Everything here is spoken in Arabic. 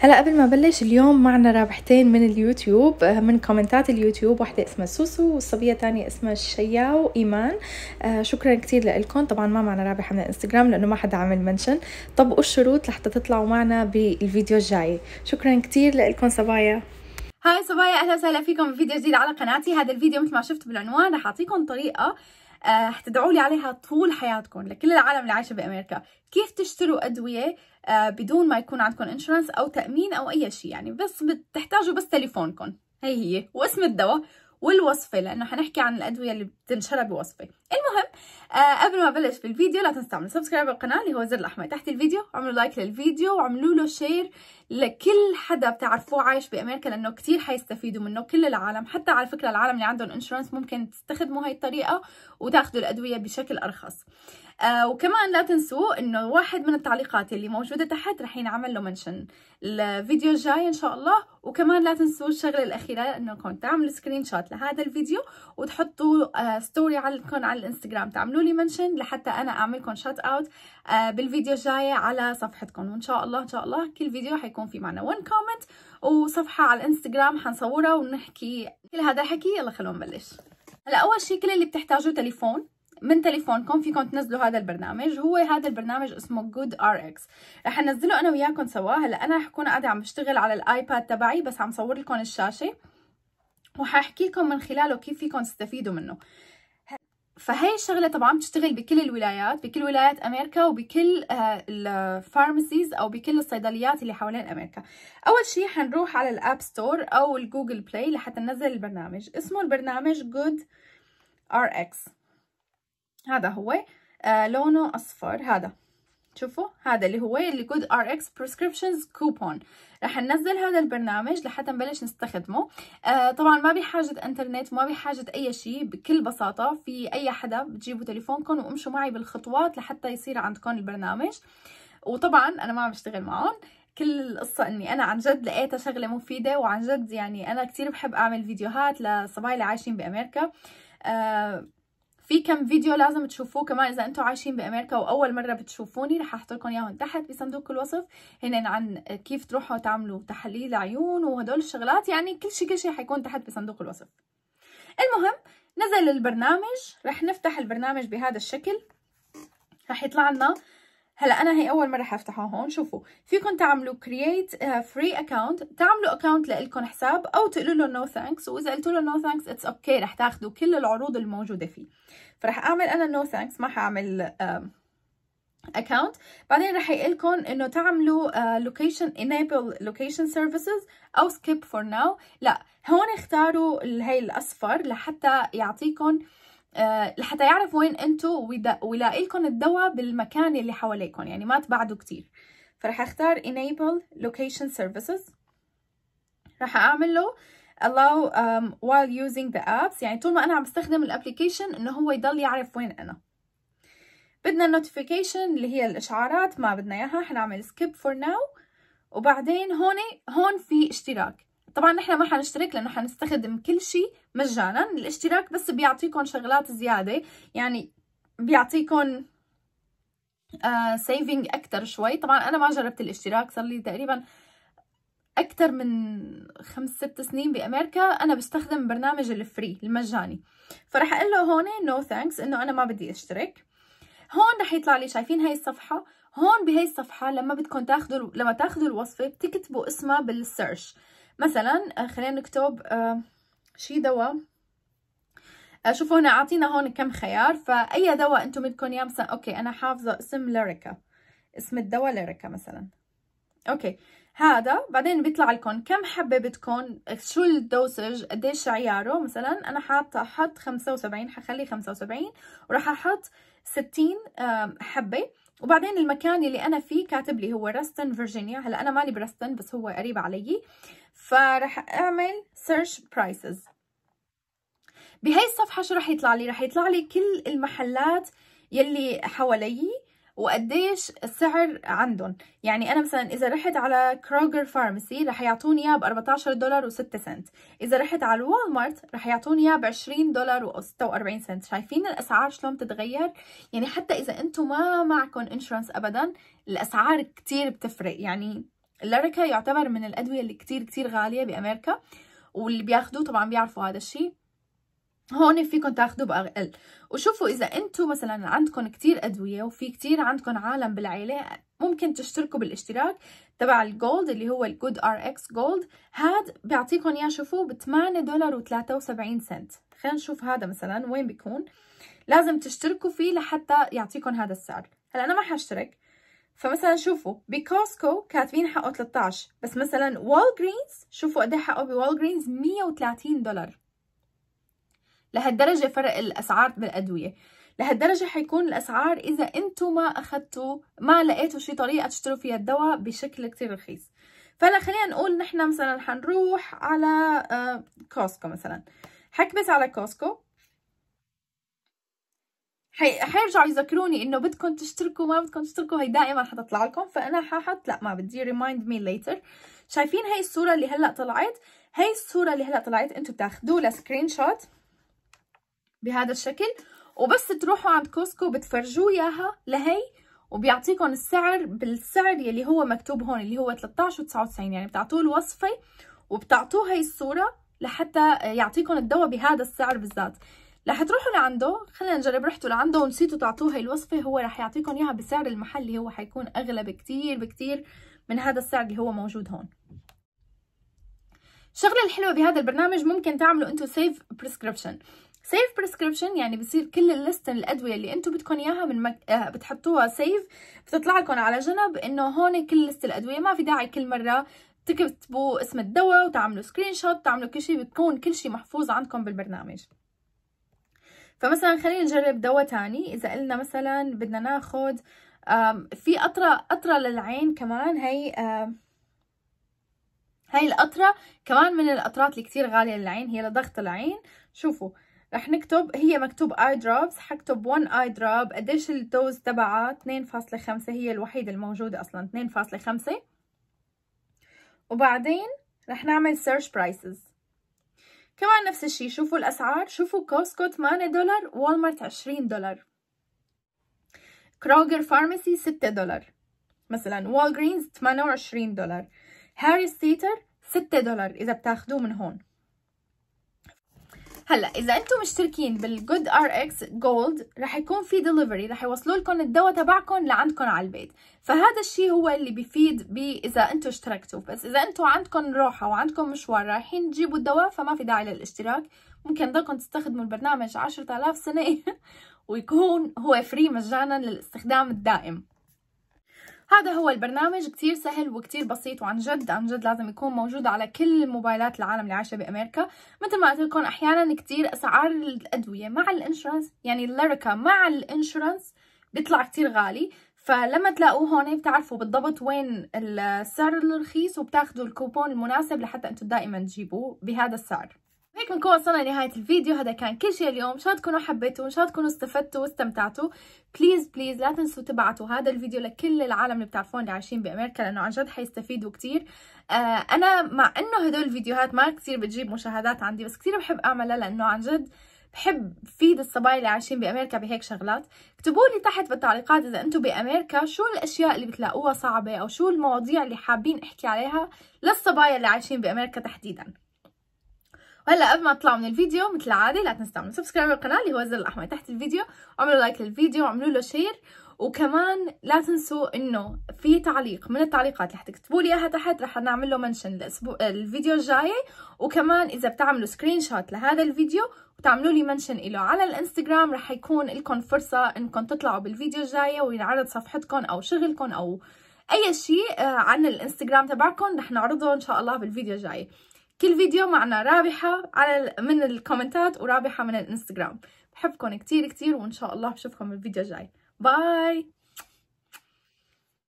هلا قبل ما بلش اليوم معنا رابحتين من اليوتيوب آه، من كومنتات اليوتيوب واحدة اسمها سوسو والصبية تانية اسمها الشيا وإيمان آه، شكرا كتير لكم طبعا ما معنا رابحة من الانستغرام لأنه ما حدا عمل منشن طبقوا الشروط لحتى تطلعوا معنا بالفيديو الجاي شكرا كتير لكم صبايا هاي صبايا اهلا وسهلا فيكم بفيديو جديد على قناتي هذا الفيديو مثل ما شفت بالعنوان رح اعطيكم طريقه آه، حتدعوا لي عليها طول حياتكم لكل العالم اللي عايشه بامريكا كيف تشتروا ادويه آه، بدون ما يكون عندكم انشورنس او تامين او اي شيء يعني بس بتحتاجوا بس تليفونكم هي هي واسم الدواء والوصفه لانه حنحكي عن الادويه اللي بتنشرها بوصفه المهم آه، قبل ما بلش بالفيديو لا تنسوا تعملوا سبسكرايب للقناه اللي هو الزر الاحمر تحت الفيديو وعملوا لايك للفيديو وعملوا له شير لكل حدا بتعرفوه عايش بامريكا لانه كثير حيستفيدوا منه كل العالم حتى على فكره العالم اللي عندهم انشورنس ممكن تستخدموا هاي الطريقه وتاخذوا الادويه بشكل ارخص آه وكمان لا تنسوا انه واحد من التعليقات اللي موجوده تحت رح ينعمل له منشن الفيديو الجاي ان شاء الله وكمان لا تنسوا الشغله الاخيره انكم تعملوا سكرين شوت لهذا الفيديو وتحطوا آه ستوري عندكم على الانستغرام تعملوا لي منشن لحتى انا اعملكم شات اوت آه، بالفيديو الجاي على صفحتكم وان شاء الله ان شاء الله كل فيديو حيكون في معنا 1 كومنت وصفحه على الانستغرام حنصورها ونحكي كل هذا الحكي يلا خلونا نبلش هلا اول شيء كل اللي بتحتاجوه تليفون من تليفونكم فيكم تنزلوا هذا البرنامج هو هذا البرنامج اسمه جود ار اكس رح انزله انا وياكم سوا هلا انا رح اكون قاعده عم بشتغل على الايباد تبعي بس عم صور لكم الشاشه وحاحكي لكم من خلاله كيف فيكم تستفيدوا منه فهي الشغلة طبعا بتشتغل بكل الولايات بكل ولايات أمريكا وبكل آه، الفارماسيز أو بكل الصيدليات اللي حوالين أمريكا أول شيء حنروح على الأب ستور أو الجوجل بلاي لحتى ننزل البرنامج اسمه البرنامج جود ار اكس هذا هو آه، لونه أصفر هذا شوفوا هذا اللي هو اللي جود ار اكس بريسكريبشنز كوبون رح ننزل هذا البرنامج لحتى نبلش نستخدمه آه طبعا ما بحاجة انترنت ما بحاجة اي شيء بكل بساطة في اي حدا بتجيبوا تليفونكم وامشوا معي بالخطوات لحتى يصير عندكم البرنامج وطبعا انا ما عم بشتغل معهم كل القصة اني انا عن جد لقيتها شغلة مفيدة وعن جد يعني انا كتير بحب اعمل فيديوهات لصبايا اللي عايشين بامريكا آه في كم فيديو لازم تشوفوه كمان اذا انتم عايشين بامريكا واول مره بتشوفوني رح احط لكم اياهم تحت بصندوق الوصف هن عن كيف تروحوا تعملوا تحاليل عيون وهدول الشغلات يعني كل شيء كل شيء حيكون تحت بصندوق الوصف المهم نزل البرنامج رح نفتح البرنامج بهذا الشكل رح يطلع لنا هلا انا هي اول مره حفتحها هون شوفوا فيكم تعملوا كرييت فري اكونت تعملوا اكونت لإلكم حساب او تقولوا له نو ثانكس واذا قلتوا له نو ثانكس اتس اوكي رح تاخذوا كل العروض الموجوده فيه فرح اعمل انا نو no ثانكس ما حاعمل اكونت بعدين رح يقول لكم انه تعملوا لوكيشن انيبل لوكيشن سيرفيسز او سكيب فور ناو لا هون اختاروا هي الاصفر لحتى يعطيكم آه، لحتى يعرف وين انتم ويلاقي لكم الدواء بالمكان اللي حواليكم يعني ما تبعدوا كتير فرح اختار enable location services راح اعمل له allow um, while using the apps يعني طول ما انا عم بستخدم الابلكيشن انه هو يضل يعرف وين انا بدنا النوتيفيكيشن اللي هي الاشعارات ما بدنا اياها حنعمل skip for now وبعدين هون هون في اشتراك طبعا نحن ما حنشترك لانه حنستخدم كل شيء مجانا الاشتراك بس بيعطيكم شغلات زياده يعني بيعطيكم سيفنج آه اكثر شوي طبعا انا ما جربت الاشتراك صار لي تقريبا اكثر من خمس ست سنين بامريكا انا بستخدم برنامج الفري المجاني فرح اقول له هون نو no ثانكس انه انا ما بدي اشترك هون رح يطلع لي شايفين هاي الصفحه هون بهي الصفحه لما بدكم تاخذوا لما تاخذوا الوصفه بتكتبوا اسمها بالسيرش مثلا آه، خلينا نكتب آه، شي دواء آه، شوفوا هنا اعطينا هون كم خيار فاي دواء انتم بدكم اياه مثلا اوكي انا حافظه اسم ليريكا اسم الدواء ليريكا مثلا اوكي هذا بعدين بيطلع لكم كم حبه بدكم شو الدوسج قديش عياره مثلا انا حاطه حط 75 حخلي 75 وراح احط 60 حبه وبعدين المكان اللي انا فيه كاتب لي هو رستن فيرجينيا هلا انا مالي برستن بس هو قريب علي فرح اعمل سيرش برايسز بهي الصفحه شو رح يطلع لي رح يطلع لي كل المحلات يلي حوالي وقديش السعر عندهم يعني انا مثلا اذا رحت على كروجر فارماسي رح يعطوني اياه ب 14 دولار و6 سنت اذا رحت على وول مارت رح يعطوني اياه ب 20 دولار و46 سنت شايفين الاسعار شلون بتتغير يعني حتى اذا انتم ما معكم انشورنس ابدا الاسعار كتير بتفرق يعني اللاركا يعتبر من الادويه اللي كتير كتير غاليه بامريكا واللي بياخذوه طبعا بيعرفوا هذا الشيء هون فيكم تاخدوا بأقل وشوفوا إذا أنتم مثلا عندكم كتير أدوية وفي كتير عندكم عالم بالعيلة ممكن تشتركوا بالاشتراك تبع الجولد اللي هو الجود ار اكس جولد هاد بيعطيكم اياه شوفوا ب 8 دولار و73 سنت خلينا نشوف هذا مثلا وين بيكون لازم تشتركوا فيه لحتى يعطيكم هذا السعر هلا انا ما حاشترك فمثلا شوفوا بكوسكو كاتبين حقه 13 بس مثلا والجرينز شوفوا قد ايه حقه بوالجرينز 130 دولار لهالدرجة فرق الأسعار بالأدوية لهالدرجة حيكون الأسعار إذا أنتم ما أخذتوا ما لقيتوا شي طريقة تشتروا فيها الدواء بشكل كتير رخيص فلا خلينا نقول نحن مثلا حنروح على آه، كوسكو مثلا حكبس على كوسكو حي... حيرجعوا يذكروني انه بدكم تشتركوا ما بدكم تشتركوا هي دائما حتطلع لكم فانا حاحط لا ما بدي ريمايند مي ليتر شايفين هي الصوره اللي هلا طلعت هي الصوره اللي هلا طلعت انتم بتاخذوا لها سكرين شوت بهذا الشكل وبس تروحوا عند كوسكو بتفرجوه اياها لهي وبيعطيكم السعر بالسعر يلي هو مكتوب هون اللي هو 13.99 يعني بتعطوه الوصفه وبتعطوه هي الصوره لحتى يعطيكم الدواء بهذا السعر بالذات رح تروحوا لعنده خلينا نجرب رحتوا لعنده ونسيتوا تعطوه هي الوصفه هو رح يعطيكم اياها بسعر المحل اللي هو حيكون اغلى بكتير بكتير من هذا السعر اللي هو موجود هون الشغله الحلوه بهذا البرنامج ممكن تعملوا انتو سيف بريسكريبشن سيف بريسكريبشن يعني بصير كل الليست الادويه اللي انتم بدكم اياها من مك... آه بتحطوها سيف بتطلع لكم على جنب انه هون كل لست الادويه ما في داعي كل مره تكتبوا اسم الدواء وتعملوا سكرين شوت تعملوا كل شيء بتكون كل شيء محفوظ عندكم بالبرنامج فمثلا خلينا نجرب دواء تاني اذا قلنا مثلا بدنا ناخذ في قطرة قطرة للعين كمان هي هاي القطرة كمان من القطرات اللي كتير غالية للعين هي لضغط العين شوفوا رح نكتب هي مكتوب اي دروبس حكتب 1 اي دروب قديش الدوز تبعها 2.5 هي الوحيده الموجوده اصلا 2.5 وبعدين رح نعمل سيرش برايسز كمان نفس الشيء شوفوا الأسعار شوفوا كوسكو 8 دولار والمارت 20 دولار كروجر فارماسي 6 دولار مثلا والجرينز 28 دولار هاري ستيتر 6 دولار إذا بتاخذوه من هون هلا اذا انتم مشتركين بالجود ار اكس جولد رح يكون في دليفري رح يوصلوا لكم الدواء تبعكم لعندكم على البيت فهذا الشيء هو اللي بيفيد ب اذا انتم اشتركتوا بس اذا انتم عندكم روحه وعندكم مشوار رايحين تجيبوا الدواء فما في داعي للاشتراك ممكن ضلكم تستخدموا البرنامج 10000 سنه ويكون هو فري مجانا للاستخدام الدائم هذا هو البرنامج كتير سهل وكتير بسيط وعن جد عن جد لازم يكون موجود على كل الموبايلات العالم اللي عايشه بامريكا مثل ما قلت لكم احيانا كتير اسعار الادويه مع الانشورنس يعني الليركا مع الانشورنس بيطلع كتير غالي فلما تلاقوه هون بتعرفوا بالضبط وين السعر الرخيص وبتاخذوا الكوبون المناسب لحتى انتم دائما تجيبوه بهذا السعر هيك نكون وصلنا لنهاية الفيديو هذا كان كل شيء اليوم إن شاء الله تكونوا حبيتوا إن شاء الله تكونوا استفدتوا واستمتعتوا بليز بليز لا تنسوا تبعتوا هذا الفيديو لكل العالم اللي بتعرفون اللي عايشين بأمريكا لأنه عن جد حيستفيدوا كتير آه أنا مع إنه هدول الفيديوهات ما كتير بتجيب مشاهدات عندي بس كتير بحب أعملها لأنه عن جد بحب فيد الصبايا اللي عايشين بامريكا بهيك شغلات اكتبوا لي تحت بالتعليقات اذا انتم بامريكا شو الاشياء اللي بتلاقوها صعبه او شو المواضيع اللي حابين احكي عليها للصبايا اللي عايشين بامريكا تحديدا وهلا قبل ما تطلعوا من الفيديو مثل العاده لا تنسوا تعملوا سبسكرايب للقناه اللي هو الزر الاحمر تحت الفيديو اعملوا لايك للفيديو واعملوا له شير وكمان لا تنسوا انه في تعليق من التعليقات اللي حتكتبوا لي اياها تحت رح نعمل له منشن الاسبوع الفيديو الجاي وكمان اذا بتعملوا سكرين شوت لهذا الفيديو وتعملوا لي منشن له على الانستغرام رح يكون لكم فرصه انكم تطلعوا بالفيديو الجاي وينعرض صفحتكم او شغلكم او اي شيء آه، عن الانستغرام تبعكم رح نعرضه ان شاء الله بالفيديو الجاي كل فيديو معنا رابحة على من الكومنتات ورابحة من الانستغرام بحبكم كتير كتير وإن شاء الله بشوفكم بالفيديو الجاي باي